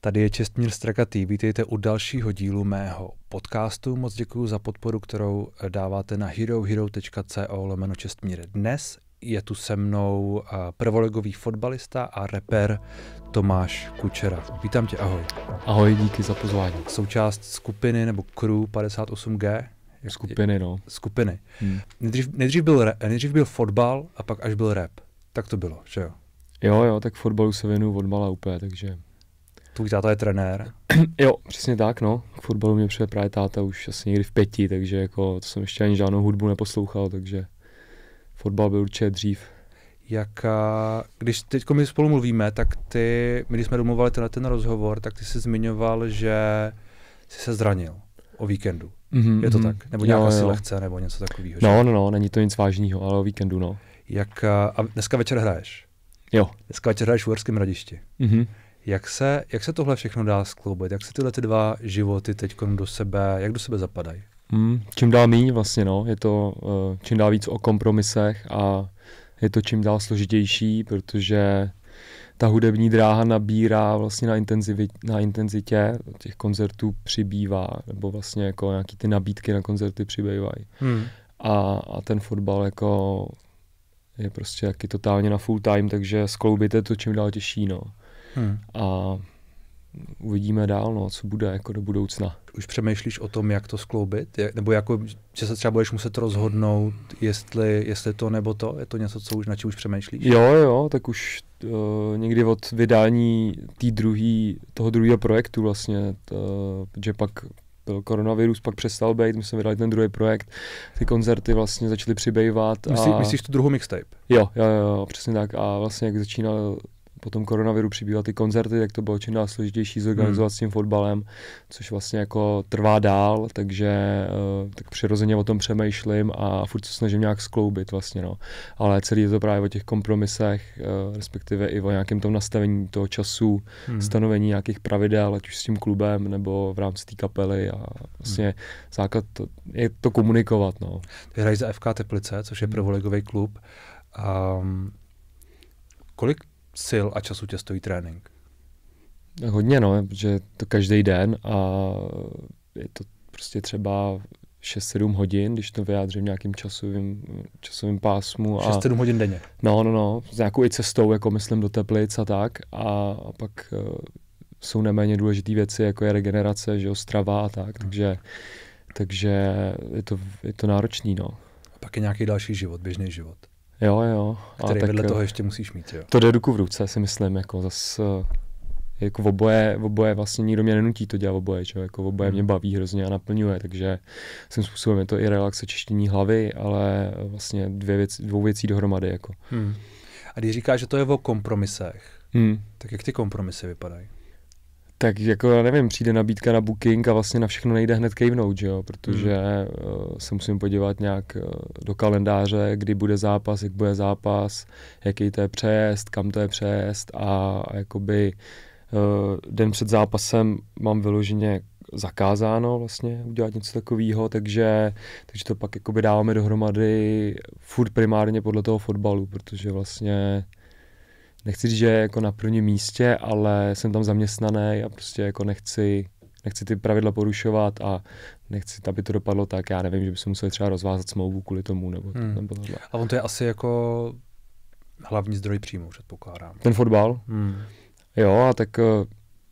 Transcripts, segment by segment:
Tady je Čestmír Strakatý, vítejte u dalšího dílu mého podcastu. Moc děkuji za podporu, kterou eh, dáváte na herohero.co lomeno Čestmír. Dnes je tu se mnou eh, prvoligový fotbalista a reper Tomáš Kučera. Vítám tě, ahoj. Ahoj, díky za pozvání. Součást skupiny nebo crew 58G, Skupiny, no. Skupiny. Hmm. Nejdřív, nejdřív, byl nejdřív byl fotbal a pak až byl rap. Tak to bylo, že jo? Jo, jo, tak fotbalu se věnuju od mala úplně, takže Tvůj táta je trenér. jo, přesně tak, no. K fotbalu mě přijde právě táta už asi někdy v pěti, takže jako to jsem ještě ani žádnou hudbu neposlouchal, takže fotbal byl určitě dřív. Jak, když teď my spolu mluvíme, tak ty, my když jsme domluvali tenhle ten rozhovor, tak ty jsi zmiňoval, že jsi se zranil o víkendu. Mm-hmm, je to mhm. tak? Nebo nějak jo, asi lehce, nebo něco takového? No, no, no, není to nic vážného, ale o víkendu, no. Jak, a dneska večer hraješ? Jo. Dneska večer hraješ v Uherském radišti. Mm-hmm. Jak se, jak se tohle všechno dá skloubit? Jak se tyhle ty dva životy teď do sebe, jak do sebe zapadají? Hmm, čím dál méně vlastně, no. Je to uh, čím dál víc o kompromisech a je to čím dál složitější, protože ta hudební dráha nabírá vlastně na, intenzivi, na intenzitě, těch koncertů přibývá, nebo vlastně jako nějaký ty nabídky na koncerty přibývají. Hmm. A, a ten fotbal jako je prostě jaký totálně na full time, takže skloubit je to čím dál těžší, no. Hmm. A uvidíme dál, no, co bude jako do budoucna. Už přemýšlíš o tom, jak to skloubit? Jak, nebo jako, že se třeba budeš muset rozhodnout, jestli, jestli to nebo to? Je to něco, co už, na čem už přemýšlíš? Jo, jo, tak už uh, někdy od vydání tý druhý, toho druhého projektu vlastně, to, že pak byl koronavirus, pak přestal být, my jsme vydali ten druhý projekt, ty koncerty vlastně začaly přibývat. A... Myslí, myslíš tu druhou mixtape? Jo, jo, jo, přesně tak. A vlastně jak začínal potom koronaviru přibývat ty koncerty, tak to bylo čím dál složitější zorganizovat hmm. s tím fotbalem, což vlastně jako trvá dál, takže eh, tak přirozeně o tom přemýšlím a furt se snažím nějak skloubit vlastně, no. Ale celý je to právě o těch kompromisech, eh, respektive i o nějakém tom nastavení toho času, hmm. stanovení nějakých pravidel, ať už s tím klubem nebo v rámci té kapely a vlastně hmm. základ to, je to komunikovat, no. Ty hrají za FK Teplice, což je hmm. prvoligový klub. Um, kolik sil a času tě stojí trénink? Hodně, no, protože to každý den a je to prostě třeba 6-7 hodin, když to vyjádřím nějakým časovým, časovým pásmu. 6-7 hodin denně? No, no, no, s nějakou i cestou, jako myslím, do teplic a tak. A, a pak eh, jsou neméně důležité věci, jako je regenerace, že jo, strava a tak, no. takže, takže je to, je to náročný, no. A pak je nějaký další život, běžný život. Jo, jo. Který a vedle tak, eh, toho ještě musíš mít, jo. To jde ruku v ruce, si myslím, jako zas eh, jako v oboje, v oboje vlastně nikdo mě nenutí to dělat oboje, čo? jako v oboje mě hmm. baví hrozně a naplňuje, takže jsem způsobem je to i relaxe čištění hlavy, ale eh, vlastně dvě věc, dvou věcí dohromady. Jako. Hmm. A když říkáš, že to je o kompromisech, hmm. tak jak ty kompromisy vypadají? tak jako já nevím, přijde nabídka na booking a vlastně na všechno nejde hned kejvnout, že jo, protože mm. se musím podívat nějak eh, do kalendáře, kdy bude zápas, jak bude zápas, jaký to je přejezd, kam to je přejezd a, a jakoby uh, den před zápasem mám vyloženě zakázáno vlastně udělat něco takového, takže, takže to pak jakoby dáváme dohromady furt primárně podle toho fotbalu, protože vlastně nechci říct, že jako na prvním místě, ale jsem tam zaměstnaný a prostě jako nechci, nechci ty pravidla porušovat a nechci, aby to dopadlo tak, já nevím, že bychom museli třeba rozvázat smlouvu kvůli tomu nebo, hmm. nebo tohle. A on to je asi jako hlavní zdroj příjmu, předpokládám. Ten fotbal? Hmm. Jo, a tak uh,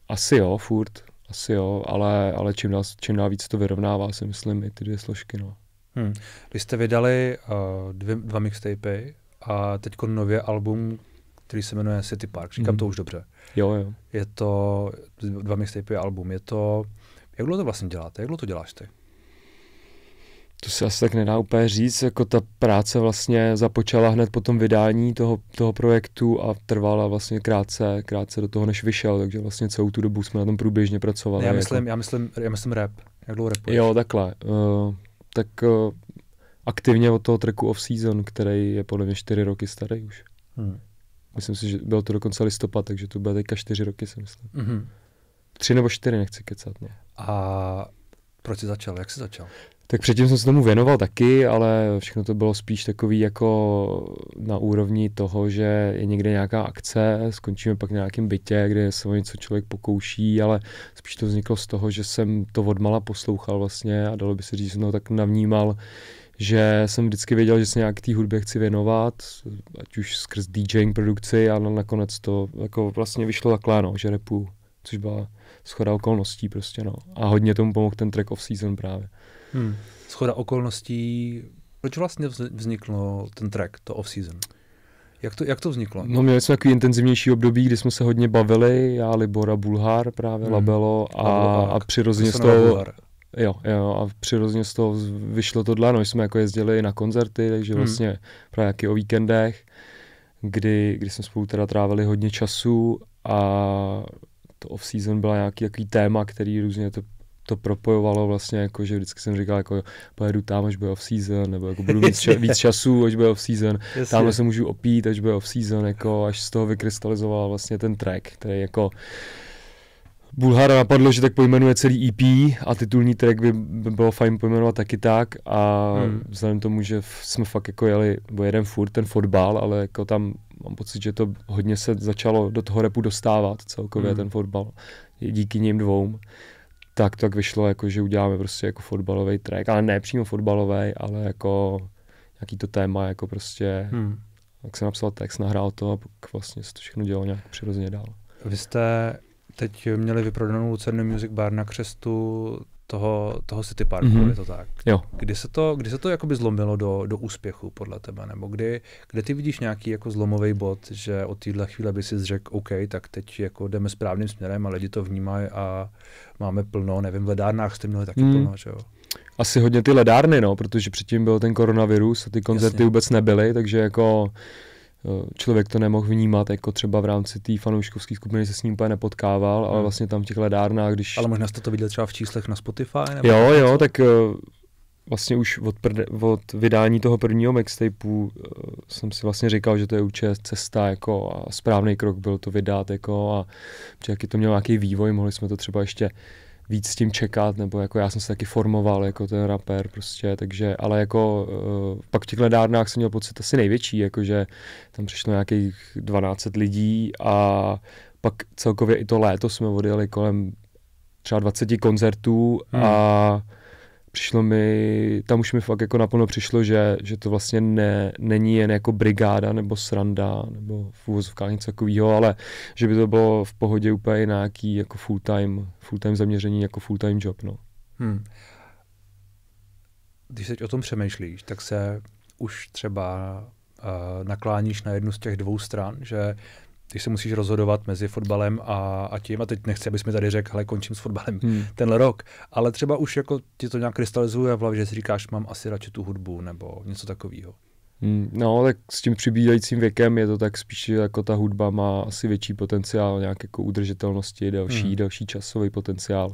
asi jo, furt, asi jo, ale, ale čím, dál, čím dál víc to vyrovnává, si myslím, i ty dvě složky, no. Hmm. Vy jste vydali uh, dvě, dva mixtapy a teď nově album, který se jmenuje City Park. Říkám mm. to už dobře. Jo, jo. Je to dva mixtapey album. Je to... Jak dlouho to vlastně děláte? Jak dlouho to děláš ty? To se asi tak nedá úplně říct, jako ta práce vlastně započala hned po tom vydání toho, toho projektu a trvala vlastně krátce, krátce do toho, než vyšel, takže vlastně celou tu dobu jsme na tom průběžně pracovali. Ne, já, jako- myslím, jako... já, myslím, já myslím rap, jak dlouho rapuješ? Jo, takhle. Uh, tak uh, aktivně od toho tracku Off Season, který je podle mě čtyři roky starý už. Hmm. Myslím si, že byl to dokonce listopad, takže to bude teďka čtyři roky, si myslím. Mm-hmm. Tři nebo čtyři, nechci kecat. No. A proč jsi začal? Jak jsi začal? Tak předtím jsem se tomu věnoval taky, ale všechno to bylo spíš takový jako na úrovni toho, že je někde nějaká akce, skončíme pak nějakým nějakém bytě, kde se o něco člověk pokouší, ale spíš to vzniklo z toho, že jsem to odmala poslouchal vlastně a dalo by se říct, no tak navnímal, že jsem vždycky věděl, že se nějak té hudbě chci věnovat, ať už skrz DJing produkci a nakonec to jako vlastně vyšlo takhle, no, že repu, což byla schoda okolností prostě, no. A hodně tomu pomohl ten track of season právě. Hmm. Schoda okolností, proč vlastně vznikl ten track, to off season? Jak to, jak to vzniklo? No měli jsme takový intenzivnější období, kdy jsme se hodně bavili, já, Libora, Bulhar, právě, hmm. Labelo a, a, a přirozeně z toho... Bulhar. Jo, jo, a přirozeně z toho vyšlo to no, jsme jako jezdili na koncerty, takže hmm. vlastně hmm. právě jaký o víkendech, kdy, kdy jsme spolu teda trávili hodně času a to off-season byla nějaký takový téma, který různě to to propojovalo vlastně, jako, že vždycky jsem říkal, jako pojedu tam, až bude off-season, nebo jako budu mít ča- víc času, až bude off-season, tamhle se můžu opít, až bude off-season, jako, až z toho vykrystalizoval vlastně ten track, který jako Bulhara napadlo, že tak pojmenuje celý EP a titulní track by, bylo fajn pojmenovat taky tak a hmm. vzhledem tomu, že jsme fakt jako jeli, bo jeden furt ten fotbal, ale jako tam mám pocit, že to hodně se začalo do toho repu dostávat celkově hmm. ten fotbal, díky ním dvou tak to tak vyšlo, jako, že uděláme prostě jako fotbalový track, ale ne přímo fotbalový, ale jako nějaký to téma, jako prostě, hmm. jak jsem napsal text, nahrál to a pak vlastně se to všechno dělalo nějak přirozeně dál. Vy jste teď měli vyprodanou Lucerny Music Bar na křestu toho, toho City Parku, mm-hmm. je to tak? Jo. Kdy se to, kdy se to jakoby zlomilo do, do úspěchu podle tebe, nebo kdy, kde ty vidíš nějaký jako zlomový bod, že od téhle chvíle by si řekl, OK, tak teď jako jdeme správným směrem a lidi to vnímají a máme plno, nevím, v ledárnách jste měli taky mm. plno, že jo? Asi hodně ty ledárny, no, protože předtím byl ten koronavirus a ty koncerty Jasně. vůbec nebyly, takže jako člověk to nemohl vnímat, jako třeba v rámci té fanouškovské skupiny se s ním úplně nepotkával, ale hmm. vlastně tam v těch ledárnách, když... Ale možná jste to viděl třeba v číslech na Spotify? Nebo jo, jo, jo, tak eh, vlastně už od, prde, od vydání toho prvního mixtapeu eh, jsem si vlastně říkal, že to je určitě cesta jako a správný krok byl to vydat jako a jaký to měl nějaký vývoj, mohli jsme to třeba ještě uh, víc s tím čekat, nebo jako já jsem se taky formoval jako ten rapper prostě, takže, ale jako uh, pak v těch ledárnách jsem měl pocit asi největší, jakože tam přišlo nějakých 12 lidí a pak celkově i to léto jsme odjeli kolem třeba 20 koncertů hmm. a přišlo mi, tam už mi fakt jako naplno přišlo, že, že to vlastně ne, není jen jako brigáda nebo sranda nebo v úvozovkách něco takového, ale že by to bylo v pohodě úplně nějaký jako full-time, full-time zaměření, jako full-time job, no. Hmm. Když teď o tom přemýšlíš, tak se už třeba uh, nakláníš na jednu z těch dvou stran, že když se musíš rozhodovat mezi fotbalem a, a tím, a teď nechci, abys mi tady řekl, ale končím s fotbalem hmm. tenhle rok, ale třeba už jako ti to nějak krystalizuje v hlavě, že si říkáš, mám asi radši tu hudbu nebo něco takového. Hmm, no, tak s tím přibývajícím věkem je to tak spíš, jako ta hudba má asi větší potenciál nějak jako udržitelnosti, další, hmm. další časový potenciál.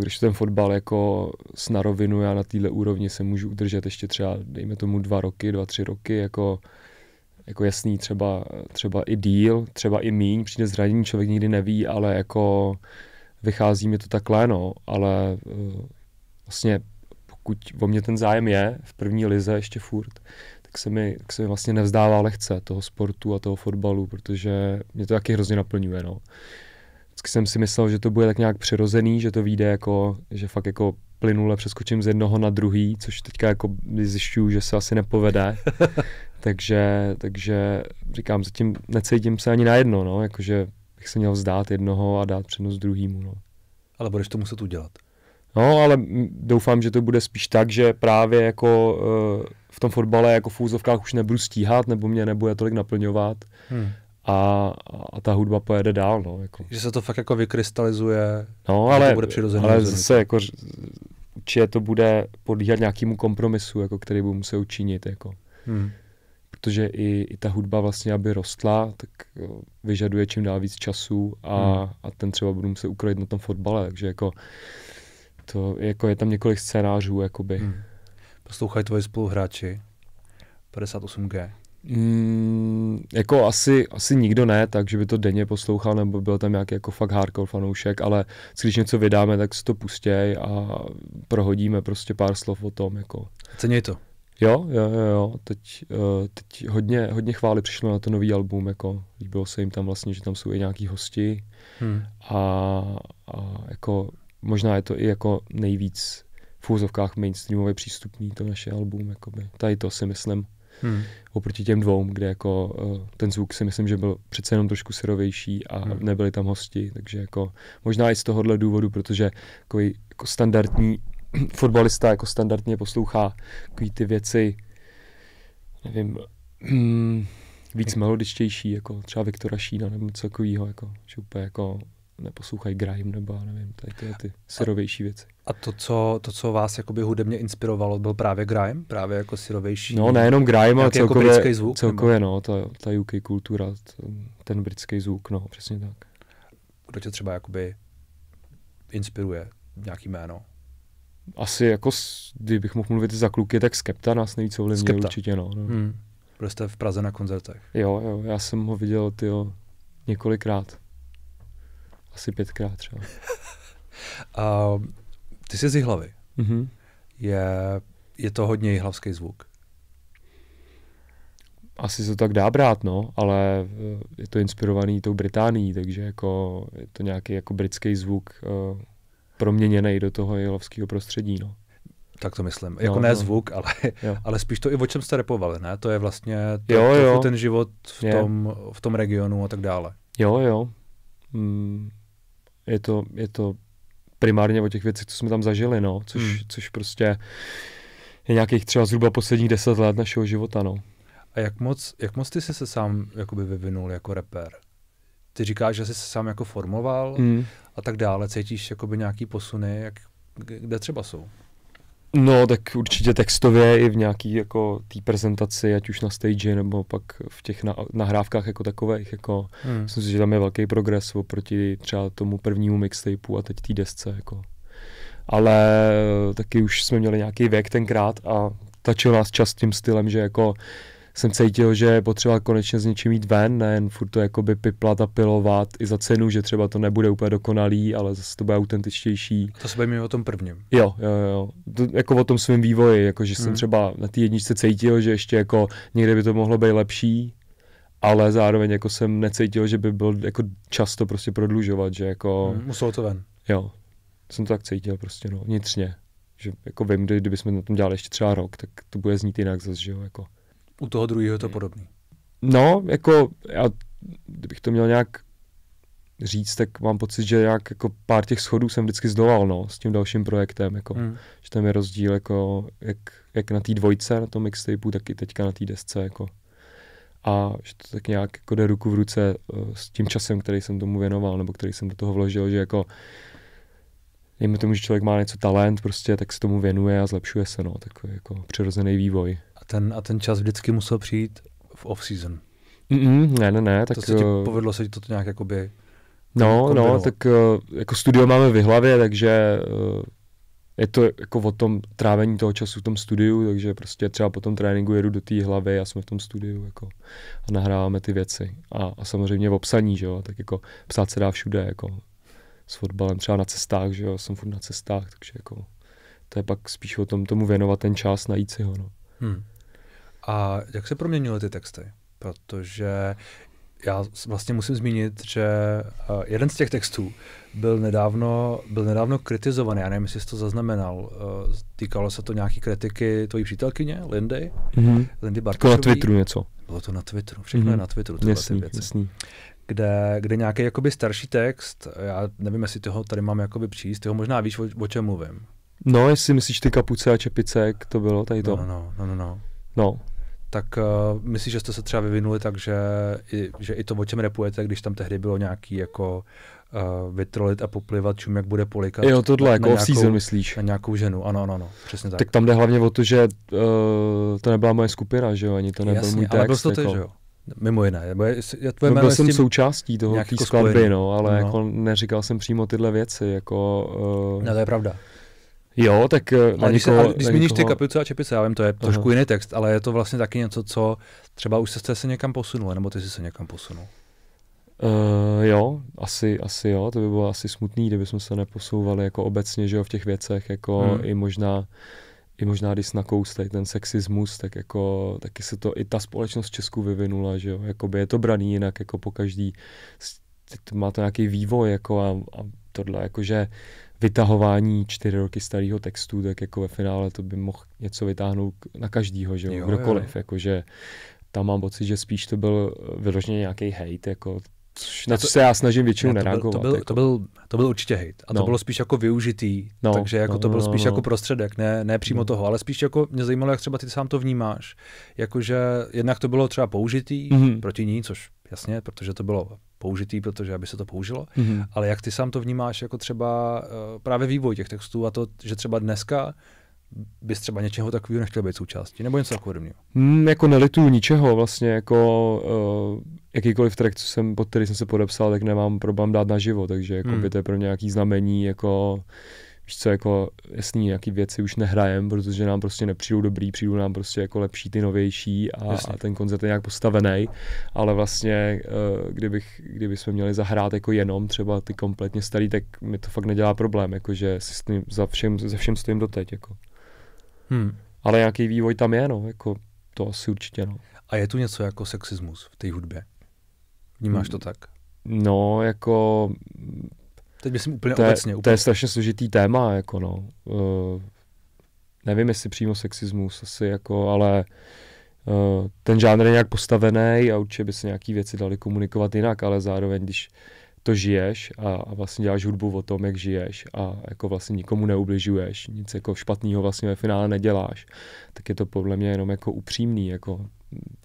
Když ten fotbal jako s narovinu, já na téhle úrovni se můžu udržet ještě třeba, dejme tomu, dva roky, dva, tři roky, jako jako jasný třeba, třeba i díl, třeba i míň, přijde zranění, člověk nikdy neví, ale jako vychází mi to takhle, no, ale eh, vlastně pokud o mě ten zájem je v první lize ještě furt, tak se mi, tak se mi vlastně nevzdává lehce toho sportu a toho fotbalu, protože mě to taky hrozně naplňuje, no. Vždycky jsem si myslel, že to bude tak nějak přirozený, že to vyjde jako, že fakt jako plynule přeskočím z jednoho na druhý, což teďka jako zjišťuju, že se asi nepovede. takže, takže říkám, zatím necítím se ani na jedno, no, jakože bych se měl vzdát jednoho a dát přednost druhýmu, no. Ale budeš to muset udělat. No, ale doufám, že to bude spíš tak, že právě jako e, v tom fotbale jako v úzovkách už nebudu stíhat, nebo mě nebude tolik naplňovat. Hmm a, a ta hudba pojede dál. No, jako. Že se to fakt jako vykrystalizuje, no, ale, bude přirozené. Ale zase jako určitě to bude podíhat nějakému kompromisu, jako který budu muset učinit. Jako. Hmm. Protože i, i ta hudba vlastně, aby rostla, tak vyžaduje čím dál víc času a, hmm. a ten třeba budu muset ukrojit na tom fotbale, takže jako to, jako je tam několik scénářů, jakoby. Hmm. Poslouchají tvoji spoluhráči 58G. Mm, jako asi, asi nikdo ne, takže by to denně poslouchal, nebo byl tam nějaký jako fakt hardcore fanoušek, ale když něco vydáme, tak si to pustěj a prohodíme prostě pár slov o tom. Jako. Ceněj to. Jo, jo, jo, jo. Teď, eh, teď hodně, hodně chvály přišlo na to nový album, jako líbilo se jim tam vlastně, že tam jsou i nějaký hosti hmm. a, a jako možná je to i jako nejvíc v úzovkách mainstreamově přístupný to naše album, jakoby. Tady to si myslím. Hmm. Oproti těm dvou, kde jako eh, ten zvuk si myslím, že byl přece jenom trošku syrovější a hmm. nebyli tam hosti, takže jako možná i z tohohle důvodu, protože jako, jako standardní fotbalista jako standardně poslouchá takový ty věci, nevím, hmm, víc melodičtější, jako třeba Viktora Šína nebo něco takového, jako, že úplně jako neposlouchají grime nebo nevím, tady ty, ty syrovější věci. A to, co, to, co vás jakoby hudebně inspirovalo, byl právě grime? Právě jako syrovější? No, nejenom grime, ale jako celkově, jako britský zvuk, celkově no, ta, ta UK kultura, ten britský zvuk, no, přesně tak. Kdo tě třeba jakoby inspiruje? Nějaký jméno? Asi jako, kdybych mohl mluvit za kluky, tak Skepta nás nejvíc ovlivnil určitě, no. no. Hmm. Byl jste v Praze na koncertech? Jo, jo, já jsem ho viděl, tyjo, několikrát. Asi pětkrát třeba. uh, Ty jsi z hlavy. Mm-hmm. Je, je to hodně hlavský zvuk. Asi se tak dá brát, no, ale eh, je to inspirovaný tou Británií, takže jako je to nějaký jako britský zvuk uh, eh, proměněný do toho jihlavského prostředí, no. Tak to myslím. Jako no, ne no. zvuk, ale, ale spíš to i o čem jste repovali, ne? To je vlastně to, jo, jo. ten život v tom, v tom regionu a tak dále. Jo, jo. Mm, je, to, je to primárně o těch věcech, co jsme tam zažili, no, což, hmm. což prostě je nějakých třeba zhruba posledních deset let našeho života, no. A jak moc, jak moc ty jsi se sám jakoby vyvinul jako reper? Ty říkáš, že jsi se sám jako formoval hmm. a tak dále. Cítíš jakoby nějaký posuny, jak, kde třeba jsou? No, tak určitě textově i v nějaký jako té prezentaci, ať už na stage, nebo pak v těch na, nahrávkách jako takových, jako hmm. myslím si, že tam je velký progres oproti třeba tomu prvnímu mixtapeu a teď té desce, jako. Ale eh, taky už jsme měli nějaký věk tenkrát a tačil nás čas tím stylem, že jako jsem cítil, že je potřeba konečně s něčím jít ven, nejen furt to jakoby piplat a pilovat i za cenu, že třeba to nebude úplně dokonalý, ale zase to bude autentičtější. To se bavíme o tom prvním. Jo, jo, jo. To, jako o tom svém vývoji, jako že jsem hmm. třeba na té jedničce cítil, že ještě jako někde by to mohlo být lepší, ale zároveň jako jsem necítil, že by byl jako často prostě prodlužovat, že jako... Hmm, muselo to ven. Jo, jsem to tak cítil prostě, no, vnitřně. Že jako vím, kdy, kdybychom na tom dělali ještě třeba rok, tak to bude znít jinak zase, že jo, jako u toho druhého je to mm. podobný. No, jako já, kdybych to měl nějak říct, tak mám pocit, že jak jako pár těch schodů jsem vždycky zdolal, no, s tím dalším projektem, jako, mm. že tam je rozdíl, jako, jak, jak na té dvojce, na tom mixtapeu, tak i teďka na té desce, jako. A že to tak nějak jako jde ruku v ruce uh, s tím časem, který jsem tomu věnoval, nebo který jsem do toho vložil, že jako nejme tomu, že člověk má něco talent, prostě, tak se tomu věnuje a zlepšuje se, no, takový jako přirozený vývoj ten, a ten čas vždycky musel přijít v off-season. Mm-mm, ne, ne, ne. Tak, to se ti eh, povedlo se ti to nějak jakoby... No, jako no, tak eh, jako studio máme v hlavě, takže eh, je to jako o tom trávení toho času v tom studiu, takže prostě třeba po tom tréninku jedu do té hlavy a jsme v tom studiu jako a nahráváme ty věci. A, a samozřejmě v obsaní, že jo, tak jako psát se dá všude, jako s fotbalem, třeba na cestách, že jo, jsem furt na cestách, takže jako to je pak spíš o tom tomu věnovat ten čas, najít si ho, no. Hmm. A jak se proměnily ty texty? Protože já vlastně musím zmínit, že eh, jeden z těch textů byl nedávno, byl nedávno kritizovaný, já nevím, jestli jsi to zaznamenal. Eh, týkalo se to nějaký kritiky tvojí přítelkyně, Lindy, mm-hmm. Lindy Bartošový. na Twitteru něco. Bylo to na Twitteru, všechno mm-hmm. je mhm. na Twitteru, tyhle jasný, věci. Jasný. Kde, kde nějaký jakoby starší text, já nevím, jestli toho tady mám jakoby přijít, ty ho možná víš, o, o čem mluvím. No, jestli myslíš ty kapuce a čepice, jak to bylo, tady to. No, no, no, no. no. no tak uh, eh, myslím, že jste se třeba vyvinuli tak, že i, že i to, o čem repujete, když tam tehdy bylo nějaký jako uh, vytrolit a poplivat čum, jak bude polikat. Jo, tohle, jako off season myslíš. Na nějakou ženu, ano, ano, ano, přesně tak. Tak tam jde hlavně o to, že uh, to nebyla moje skupina, že jo, ani to nebyl Jasně, můj text. ale byl to ty, jako. že jo. Mimo jiné. Já tvoje no, byl jsem součástí toho té jako skladby, no, ale no. jako neříkal jsem přímo tyhle věci. Jako, uh, no, to je pravda. Jo, tak eh, ale když, někoho, se, když zmíníš někoho... ty kapice a čepice, já vím, to je uh trošku jiný text, ale je to vlastně taky něco, co třeba už jste se někam posunul, nebo ty jsi se někam posunul. Uh, jo, asi, asi jo, to by bylo asi smutný, kdybychom se neposouvali jako obecně, že jo, v těch věcech, jako hmm. i možná, i možná když nakousli ten sexismus, tak jako taky se to i ta společnost v Česku vyvinula, že jo, jakoby je to braný jinak, jako po každý, má to nějaký vývoj, jako a, a tohle, jakože vytahování čtyři roky starého textu, tak jako ve finále to by mohl něco vytáhnout na každýho, že jo, kdokoliv, jo. jakože tam mám pocit, že spíš to byl eh, vyloženě nějaký hate, jako Což, na co se já snažím většinou ne, to nereagovat. Byl, to, byl, jako. to, byl, to byl určitě hate. A no. to bylo spíš jako využitý, no, takže jako no, to byl no, spíš no, no. jako prostředek, ne, ne přímo no. toho, ale spíš jako mě zajímalo, jak třeba ty sám to vnímáš. Jakože jednak to bylo třeba použitý mm-hmm. proti ní, což jasně, protože to bylo použitý, protože aby se to použilo, mm-hmm. ale jak ty sám to vnímáš jako třeba eh, právě vývoj těch textů a to, že třeba dneska bys třeba něčeho takového nechtěl být součástí, nebo něco takového? Mm, jako nelituju ničeho, vlastně jako uh, jakýkoliv track, co jsem, pod který jsem se podepsal, tak nemám problém dát na živo, takže jako mm. by to je pro mě nějaký znamení, jako Víš co, jako jasný, nějaký věci už nehrajem, protože nám prostě nepřijdou dobrý, přijdou nám prostě jako lepší ty novější a, a ten koncert je nějak postavený, ale vlastně, eh, kdybych, kdyby jsme měli zahrát jako jenom třeba ty kompletně starý, tak mi to fakt nedělá problém, jakože si s tím, za všem, za všem stojím doteď, jako. Hmm. Ale nějaký vývoj tam je, no, jako to asi určitě, no. A je tu něco jako sexismus v té hudbě? Vnímáš hmm. to tak? No, jako Teď myslím úplně to je, Úplně. To je strašně složitý téma, jako no. Uh, nevím, jestli přímo sexismus asi, jako, ale uh, ten žánr je nějak postavený a určitě by se nějaký věci dali komunikovat jinak, ale zároveň, když to žiješ a, a vlastně děláš hudbu o tom, jak žiješ a jako vlastně nikomu neubližuješ, nic jako špatného vlastně ve finále neděláš, tak je to podle mě jenom jako upřímný, jako mm,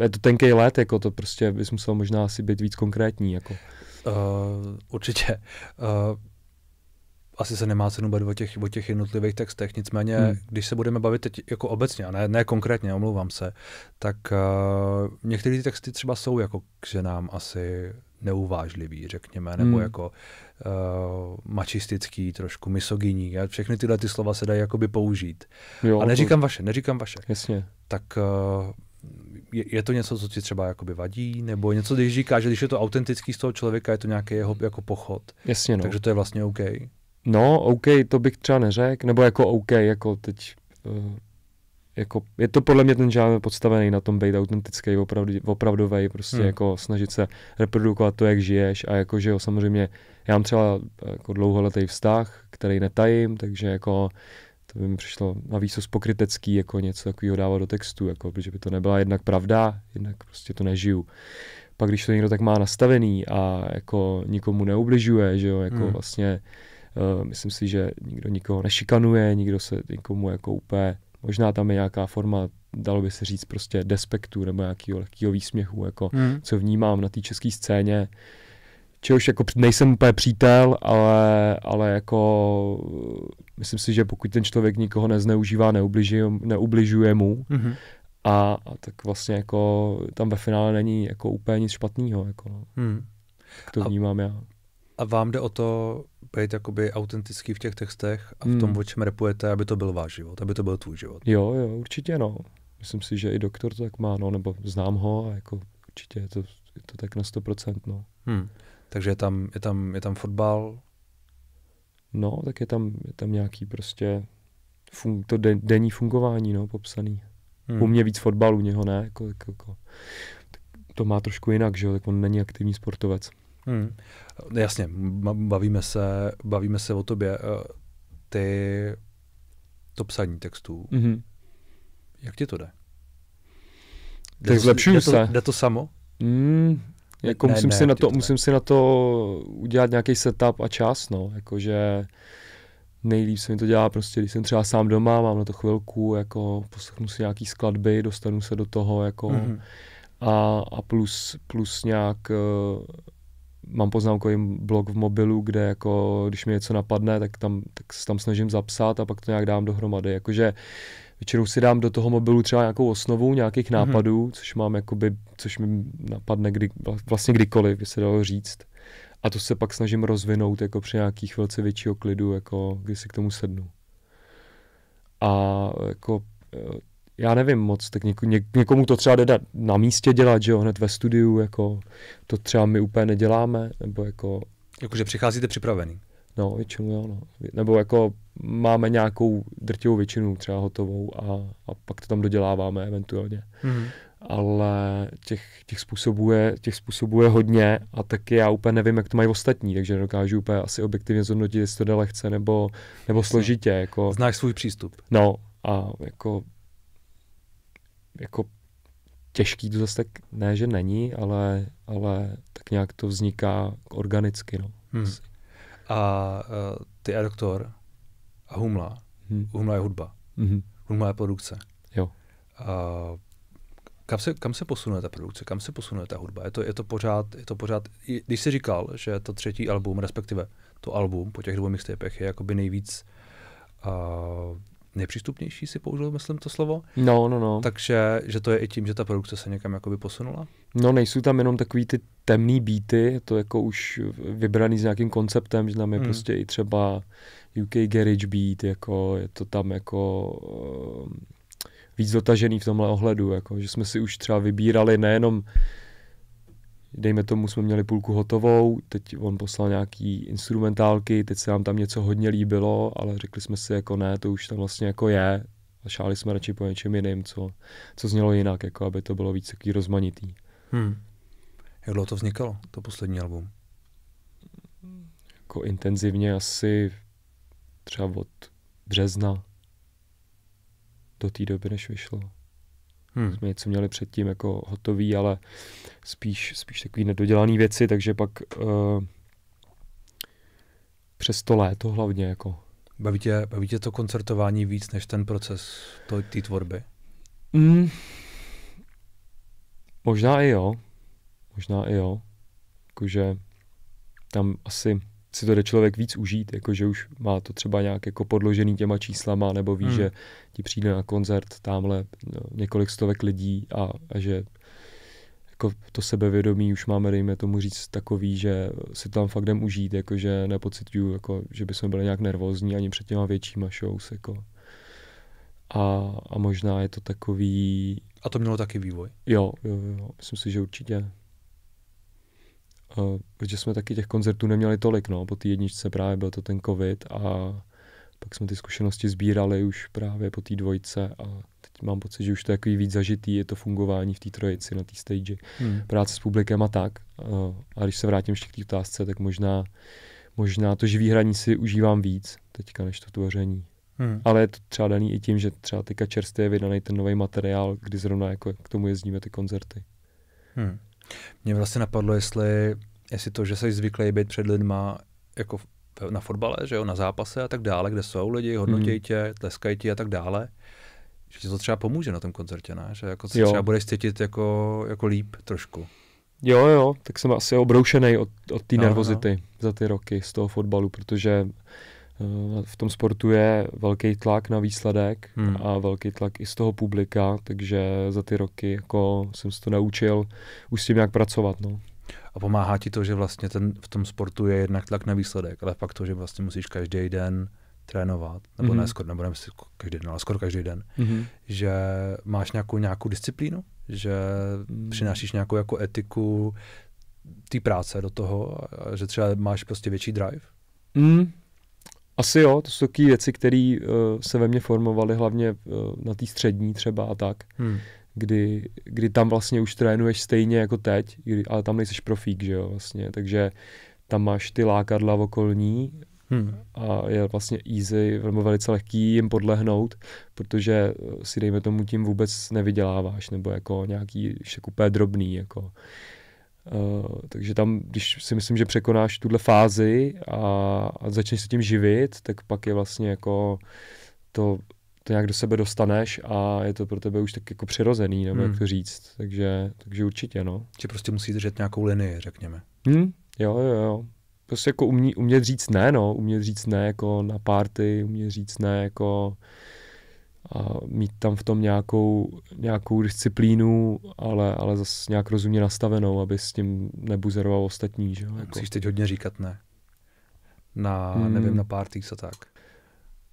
je to tenkej let, jako to prostě bys musel možná asi být víc konkrétní. Jako. Eh, určitě. Uh, asi se nemá cenu bavit o těch, o těch jednotlivých textech, nicméně, hmm. když se budeme bavit teď jako obecně, a ne, ne konkrétně, omlouvám se, tak uh, některé ty texty třeba jsou jako k ženám asi neuvážlivý, řekněme, nebo hmm. jako uh, mačistický, trošku misogyní. A všechny tyhle ty slova se dají jakoby použít. Jo, a neříkám to... vaše, neříkám vaše. Jasně. Tak uh, je, je to něco, co ti třeba jakoby vadí, nebo něco, když říká, že když je to autentický z toho člověka, je to nějaký jeho jako pochod. Jasně, no. Takže to je vlastně OK. No, OK, to bych třeba neřekl, nebo jako OK, jako teď, uh, jako, je to podle mě ten žádný podstavený na tom být autentický, opravdu, opravdový, prostě hmm. jako snažit se reprodukovat to, jak žiješ a jako, že jo, samozřejmě, já mám třeba jako dlouholetý vztah, který netajím, takže jako to by mi přišlo na výsos pokrytecký, jako něco takového dávat do textu, jako, protože by to nebyla jednak pravda, jednak prostě to nežiju. Pak když to někdo tak má nastavený a jako nikomu neubližuje, že jo, jako hmm. vlastně uh, myslím si, že nikdo nikoho nešikanuje, nikdo se nikomu jako úplně, možná tam je nějaká forma dalo by se říct prostě despektu nebo nějakého lehkého výsměchu, jako hmm. co vnímám na té české scéně, čehož jako nejsem úplně přítel, ale, ale jako myslím si, že pokud ten člověk nikoho nezneužívá, neubliži, neubližuje mu, mm-hmm. a, a tak vlastně jako tam ve finále není jako úplně nic špatného. Jako no. mm. Tak to vnímám a, já. A vám jde o to být jakoby autentický v těch textech a v mm. tom, hmm. o čem repujete, aby to byl váš život, aby to byl tvůj život. Jo, jo, určitě no. Myslím si, že i doktor to tak má, no, nebo znám ho a jako určitě je to, je to tak na 100%, no. Hmm. Takže je tam, je tam, je tam fotbal? No, tak je tam, je tam nějaký prostě fun, to de, denní fungování no, popsaný. Hmm. U mě víc fotbal, u něho ne. Jako, jako, jako. To má trošku jinak, že jo? tak on není aktivní sportovec. Hmm. Jasně, bavíme se, bavíme se o tobě. Eh, ty to psaní textů, mm-hmm. jak ti to jde? jde tak zlepšuju se. Jde to samo? Mm, jako ne, musím, ne, si na to, to musím si na to udělat nějaký setup a čas, no, jakože nejlíp se mi to dělá prostě, když jsem třeba sám doma, mám na to chvilku, jako poslechnu si nějaký skladby, dostanu se do toho, jako mm-hmm. a, a plus, plus nějak uh, mám poznámkový blog v mobilu, kde jako, když mi něco napadne, tak tam tak se tam snažím zapsat a pak to nějak dám dohromady, jakože uh, Většinou si dám do toho mobilu třeba nějakou osnovu nějakých mm-hmm. nápadů, což mám jakoby, což mi napadne kdy, vlastně kdykoliv, by se dalo říct. A to se pak snažím rozvinout jako při nějakých velice většího klidu, jako když si k tomu sednu. A jako eh, já nevím moc, tak něk, ně, někomu to třeba jde na místě dělat, že jo, hned ve studiu, jako to třeba my úplně neděláme, nebo jako... Jakože přicházíte připravený. No, většinou jo, no. Nebo jako máme nějakou drtivou většinu třeba hotovou a, a pak to tam doděláváme eventuálně. Mm-hmm. Ale těch, těch, způsobů je, těch způsobů je hodně a taky já úplně nevím, jak to mají ostatní, takže dokážu úplně asi objektivně zhodnotit, jestli to jde lehce nebo, nebo složitě. Jako. Znáš svůj přístup. No a jako, jako těžký to zase tak, ne, že není, ale, ale tak nějak to vzniká organicky. No, hmm. Asi. A uh, ty a doktor a Humla. Hmm. Humla je hudba. Hmm. Humla je produkce. Jo. Uh, kam se, kam se posunuje ta produkce, kam se posunuje ta hudba? Je to, je to pořád, je to pořád, když jsi říkal, že to třetí album, respektive to album po těch dvou mixtapech je jakoby nejvíc uh, nepřístupnější, si použil, myslím, to slovo. No, no, no. Takže že to je i tím, že ta produkce se někam jakoby posunula? No, nejsou tam jenom takový ty temný beaty, je to jako už vybraný s nějakým konceptem, že tam je hmm. prostě i třeba UK Garage Beat, jako je to tam jako uh, víc dotažený v tomhle ohledu, jako, že jsme si už třeba vybírali nejenom dejme tomu, jsme měli půlku hotovou, teď on poslal nějaký instrumentálky, teď se nám tam něco hodně líbilo, ale řekli jsme si jako ne, to už tam vlastně jako je, a šáli jsme radši po něčem jiným, co, co znělo jinak, jako aby to bylo víc takový rozmanitý. Hmm. Jak dlouho to vznikalo, to poslední album? Jako intenzivně asi třeba od března do té doby, než vyšlo. Hmm. Jsme něco měli předtím jako hotový, ale spíš, spíš takový nedodělaný věci, takže pak uh, přes to léto hlavně jako. Baví tě, baví tě to koncertování víc než ten proces té tvorby? Hmm. Možná i jo, Možná i jo. Jakože tam asi si to jde člověk víc užít, jakože už má to třeba nějak jako podložený těma číslama, nebo ví, hmm. že ti přijde na koncert tamhle no, několik stovek lidí a, a že jako to sebevědomí už máme, dejme tomu říct, takový, že si tam fakt jdem užít, jakože nepocituju, jako, že bychom byli nějak nervózní ani před těma většíma shows. Jako. A, a možná je to takový... A to mělo taky vývoj? Jo, jo, jo, myslím si, že určitě že jsme taky těch koncertů neměli tolik, no, po té jedničce právě byl to ten covid a pak jsme ty zkušenosti sbírali už právě po té dvojce a teď mám pocit, že už to je takový víc zažitý, je to fungování v té trojici na té stage, hmm. práce s publikem a tak. A když se vrátím ještě k té otázce, tak možná, možná to živý hraní si užívám víc teďka než to tvoření. Hmm. Ale je to třeba daný i tím, že třeba teďka čerstvě je vydaný ten nový materiál, kdy zrovna jako k tomu jezdíme ty koncerty. Hmm. Mě vlastně napadlo, jestli, jestli to, že jsi zvyklý být před lidma jako na fotbale, že jo, na zápase a tak dále, kde jsou lidi, hodnotí hmm. tě, tleskají ti a tak dále, že ti to třeba pomůže na tom koncertě, ne? Že jako se jo. třeba budeš cítit jako, jako líp trošku. Jo, jo, tak jsem asi obroušený od, od té no, nervozity no. za ty roky z toho fotbalu, protože Eh, v tom sportu je velký tlak na výsledek hmm. a velký tlak i z toho publika, takže za ty roky jako jsem se to naučil už s tím jak pracovat. No. A pomáhá ti to, že vlastně ten, v tom sportu je jednak tlak na výsledek, ale pak to, že vlastně musíš každý den trénovat, nebo mm-hmm. ne mhm. skoro, nebo nemusíš jako každý den, ale skoro každý den, mm-hmm. že máš nějakou, nějakou disciplínu, že mm. přinášíš nějakou jako etiku té práce do toho, že třeba máš prostě větší drive. Mm, asi jo, to jsou takové věci, které uh, se ve mně formovaly, hlavně uh, na té střední třeba a tak, hmm. kdy, kdy tam vlastně už trénuješ stejně jako teď, kdy, ale tam nejseš profík, že jo, vlastně, takže tam máš ty lákadla okolní hmm. a je vlastně easy, velmi velice lehký jim podlehnout, protože eh, si dejme tomu tím vůbec nevyděláváš, nebo jako nějaký ještě kupé drobný, jako Eh, takže tam, když si myslím, že překonáš tuhle fázi a, a začneš se tím živit, tak pak je vlastně jako to, to nějak do sebe dostaneš a je to pro tebe už tak jako přirozený, nebo hmm. jak to říct. Takže, takže určitě, no. Či prostě musí držet nějakou linii, řekněme. Hmm, jo, jo, jo. Prostě jako umět, umět říct ne, no. Umět říct ne jako na party, umět říct ne jako uh, a mít tam v tom nějakou, nějakou disciplínu, ale, ale zase nějak rozumně nastavenou, aby s tím nebuzeroval ostatní. Že? Jako. Musíš teď hodně říkat ne. Na, hmm. nevím, na pár a tak.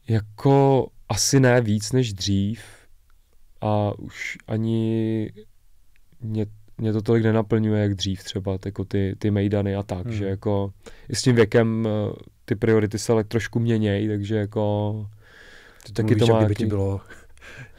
Jako asi ne víc než dřív a už ani mě, mě to tolik nenaplňuje, jak dřív třeba, jako ty, ty mejdany a tak, hmm. že jako i s tím věkem eh, ty priority se ale trošku měnějí, takže jako ty taky Mluvíš, to má jak kdyby ti bylo,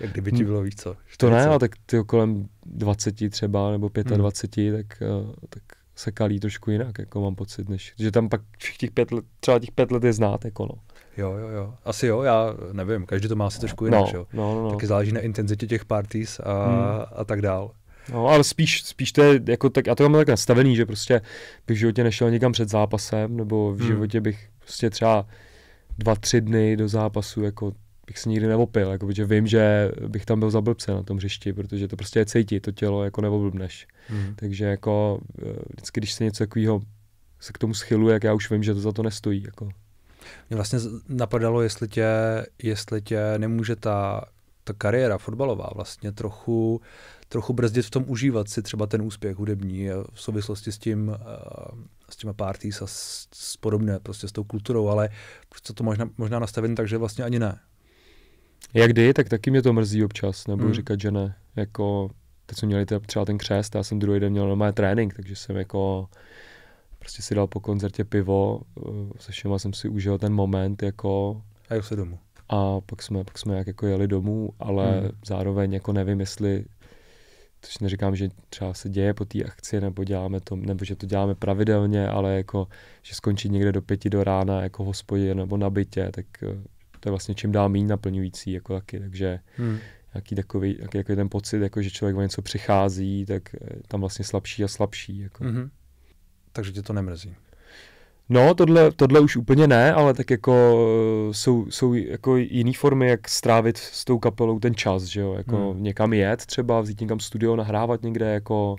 jak kdyby ti bylo, víš co? 40. To ne, ale tak ty kolem 20 třeba, nebo 25, hmm. tak, eh, tak se kalí trošku jinak, jako mám pocit, než, že tam pak těch pět let, třeba těch pět let je znát, jako no. Jo, jo, jo. Asi jo, já nevím, každý to má asi trošku jinak, no, jo. No, no, no. Taky záleží na intenzitě těch parties a, hmm. a tak dál. No, ale spíš, spíš to je jako tak, a to mám tak nastavený, že prostě bych v životě nešel nikam před zápasem, nebo v hmm. životě bych prostě třeba dva, tři dny do zápasu jako bych se nikdy neopil, jako, že vím, že bych tam byl za blbce na tom hřišti, protože to prostě je cítí, to tělo jako neoblbneš. Mm. Takže jako eh, vždycky, když se něco takového se k tomu schyluje, jak já už vím, že to za to nestojí. Jako. Mě vlastně napadalo, jestli tě, jestli tě nemůže ta, ta kariéra fotbalová vlastně trochu, trochu brzdit v tom užívat si třeba ten úspěch hudební v souvislosti s tím, eh, s těma parties a s, s podobné, prostě s tou kulturou, ale prostě to možná, možná nastavit tak, že vlastně ani ne. Jak kdy, tak taky mě to mrzí občas, Nebo mm. říkat, že ne. Jako, teď jsme měli třeba ten křest, já jsem druhý den měl normální trénink, takže jsem jako prostě si dal po koncertě pivo, eh, se všema jsem si užil ten moment, jako... A jel se domů. A pak jsme, pak jsme jak jako jeli domů, ale mm. zároveň jako nevím, jestli což neříkám, že třeba se děje po té akci, nebo děláme to, nebo že to děláme pravidelně, ale jako, že skončí někde do pěti do rána jako v hospodě nebo na bytě, tak eh, to je vlastně čím dál méně naplňující jako taky, takže hmm. jaký takový, jaký, jaký ten pocit, jako že člověk o něco přichází, tak eh, tam vlastně slabší a slabší. Jako. Hmm. Takže tě to nemrzí? No, tohle, tohle už úplně ne, ale tak jako eh, jsou, jsou jako jiné formy, jak strávit s tou kapelou ten čas, že jo, jako hmm. někam jet třeba, vzít někam studio, nahrávat někde, jako...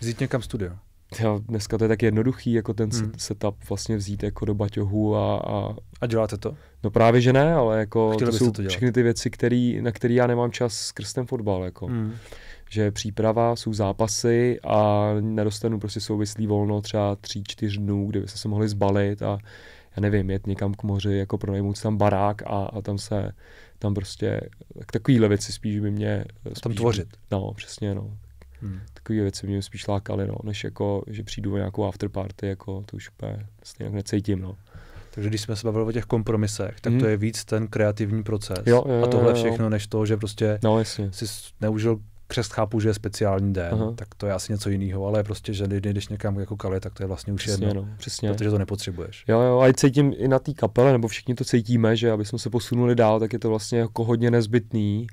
Vzít někam studio? jo, dneska to je tak jednoduchý, jako ten hmm. setup vlastně vzít jako do baťohu a, a... A děláte to? No právě, že ne, ale jako to jsou to všechny ty věci, který, na které já nemám čas skrz ten fotbal, jako. Hmm. Že příprava, jsou zápasy a nedostanu prostě souvislý volno třeba tři čtyř dnů, kde by se, se mohli zbalit a já nevím, jet někam k moři, jako pronajmout tam barák a, a tam se, tam prostě, tak takovýhle věci spíš by mě... Spíš, tam tvořit. No, přesně, no. Hmm. Takové věci mě spíš lákaly, no, než jako, že přijdu nějakou afterparty, jako to už úplně nějak vlastně necítím. No. Takže když jsme se bavili o těch kompromisech, tak hmm. to je víc ten kreativní proces. Jo, jo, a tohle jo, jo. všechno, než to, že prostě no, si neužil křest chápu, že je speciální den, Aha. tak to je asi něco jiného, ale prostě, že když jdeš někam jako kali, tak to je vlastně už přesně, jedno, no, přesně. protože to nepotřebuješ. Jo, jo, a cítím i na té kapele, nebo všichni to cítíme, že aby jsme se posunuli dál, tak je to vlastně jako hodně nezbytný,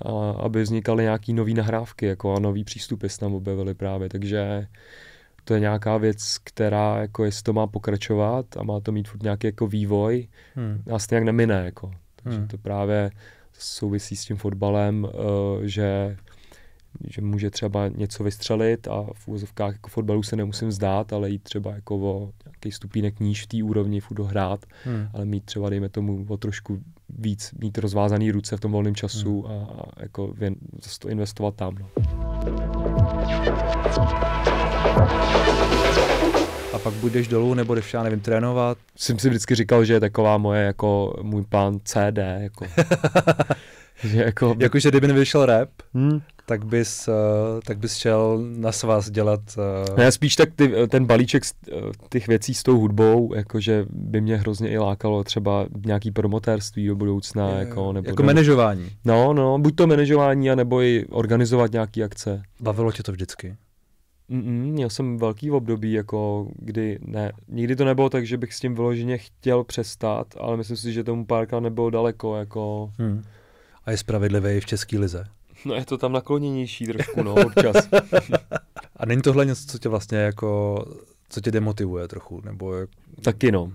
a aby vznikaly nějaký nové nahrávky jako a nový přístupy se tam objevily právě, takže to je nějaká věc, která, jako jestli to má pokračovat a má to mít furt nějaký jako vývoj, hmm. nás nějak nemine, jako. Takže hmm. to právě souvisí s tím fotbalem, uh, že že může třeba něco vystřelit a v úvozovkách jako fotbalu se nemusím zdát, ale jít třeba jako o nějaký stupínek níž v té úrovni furt hrát, hmm. ale mít třeba dejme tomu o trošku víc mít rozvázaný ruce v tom volném času hmm. a, a jako věn, zase to investovat tam. No. A pak budeš dolů nebo jdeš, já nevím, trénovat? Jsem si vždycky říkal, že je taková moje, jako můj plán CD, jako. že jako... jako, že kdyby nevyšel rap, hmm tak bys, eh, tak bys šel na svaz dělat... Já eh, spíš tak ty, eh, ten balíček těch věcí s tou hudbou, jakože by mě hrozně i lákalo třeba nějaký promotérství do budoucna, je, jako, nebo... Jako manažování. No, no, buď to manažování, anebo i organizovat nějaký akce. Bavilo tě to vždycky? Mm-mm, měl jsem velký období, jako kdy ne. Nikdy to nebylo tak, že bych s tím vyloženě chtěl přestat, ale myslím si, že tomu párka nebylo daleko. Jako... Hmm. A je spravedlivý v České lize? No je to tam nakloněnější trošku, no, občas. A není tohle něco, co tě vlastně jako, co tě demotivuje trochu, nebo... Jak... Taky no.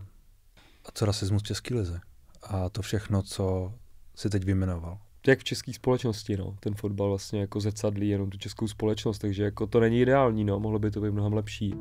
A co rasismus v České lize? A to všechno, co si teď vyjmenoval. Jak v české společnosti, no. Ten fotbal vlastně jako zrcadlí jenom tu českou společnost, takže jako to není ideální, no. Mohlo by to být mnohem lepší.